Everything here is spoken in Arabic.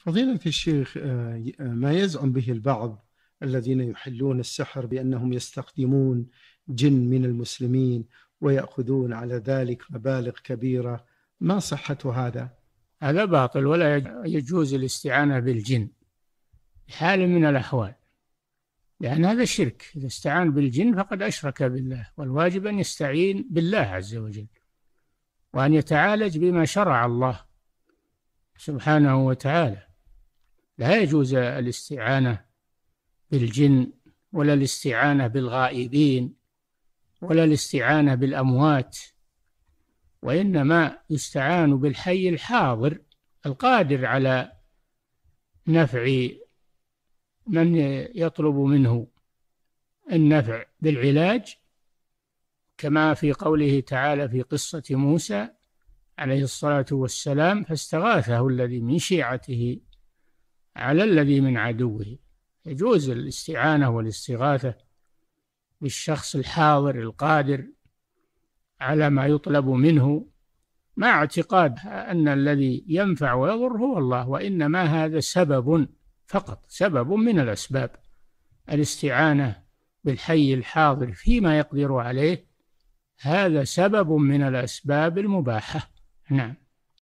فضيلة الشيخ آه، آه، ما يزعم به البعض الذين يحلون السحر بأنهم يستخدمون جن من المسلمين ويأخذون على ذلك مبالغ كبيرة ما صحة هذا؟ هذا باطل ولا يجوز الاستعانة بالجن حال من الأحوال لأن هذا شرك إذا استعان بالجن فقد أشرك بالله والواجب أن يستعين بالله عز وجل وأن يتعالج بما شرع الله سبحانه وتعالى لا يجوز الاستعانة بالجن ولا الاستعانة بالغائبين ولا الاستعانة بالأموات وإنما يستعان بالحي الحاضر القادر على نفع من يطلب منه النفع بالعلاج كما في قوله تعالى في قصة موسى عليه الصلاة والسلام فاستغاثه الذي من شيعته على الذي من عدوه يجوز الاستعانة والاستغاثة بالشخص الحاضر القادر على ما يطلب منه مع اعتقاد أن الذي ينفع ويضر هو الله وإنما هذا سبب فقط سبب من الأسباب الاستعانة بالحي الحاضر فيما يقدر عليه هذا سبب من الأسباب المباحة نعم